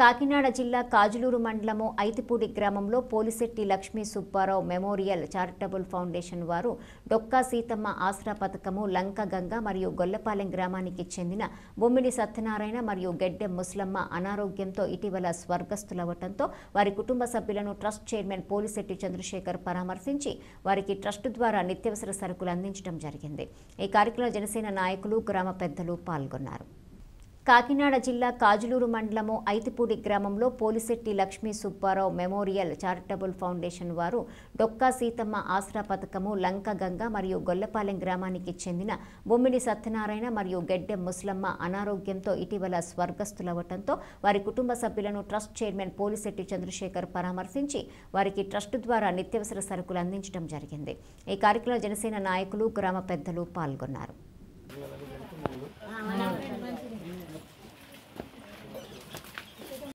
కాకినాడ జిల్లా కాజులూరు మండలము ఐతిపూడి గ్రామంలో Polisetti Lakshmi Subbarao memorial charitable foundation వారు డొక్కా సీతమ్మ ఆసరా పథకము లంక గంగ మరియు గొల్లపాలెం గ్రామానికి చెందిన బొమ్మిడి సత్యనారాయణ మరియు గెడ్డె ముస్లమ్మ అనారోగ్యంతో ఇటీవల స్వర్గస్థులవటంతో వారి కుటుంబ సభ్యులను ట్రస్ట్ చైర్మన్ పోలిశెట్టి చంద్రశేఖర్ పరామర్శించి వారికి ట్రస్ట్ ద్వారా నిత్యవసర సరుకులు అందించడం జరిగింది ఈ కార్యక్రమంలో జనసేన నాయకులు గ్రామ పెద్దలు పాల్గొన్నారు కాకినాడ జిల్లా కాజులూరు మండలము ఐతిపూడి గ్రామంలో Polisetti Lakshmi Subbarao memorial charitable foundation వారు డొక్కా సీతమ్మ ఆసరా పథకము లంక గంగ మరియు గొల్లపాలెం గ్రామానికి చెందిన బొమ్మిడి సత్యనారాయణ మరియు గెడ్డె ముస్లమ్మ అనారోగ్యంతో ఇటీవల స్వర్గస్థులవటంతో వారి కుటుంబ సభ్యులను ట్రస్ట్ చైర్మన్ పోలిశెట్టి చంద్రశేఖర్ పరామర్శించి వారికి ట్రస్ట్ ద్వారా నిత్యవసర సరుకులు అందించడం జరిగింది ఈ కార్యక్రమంలో జనసేన నాయకులు గ్రామ పెద్దలు పాల్గొన్నారు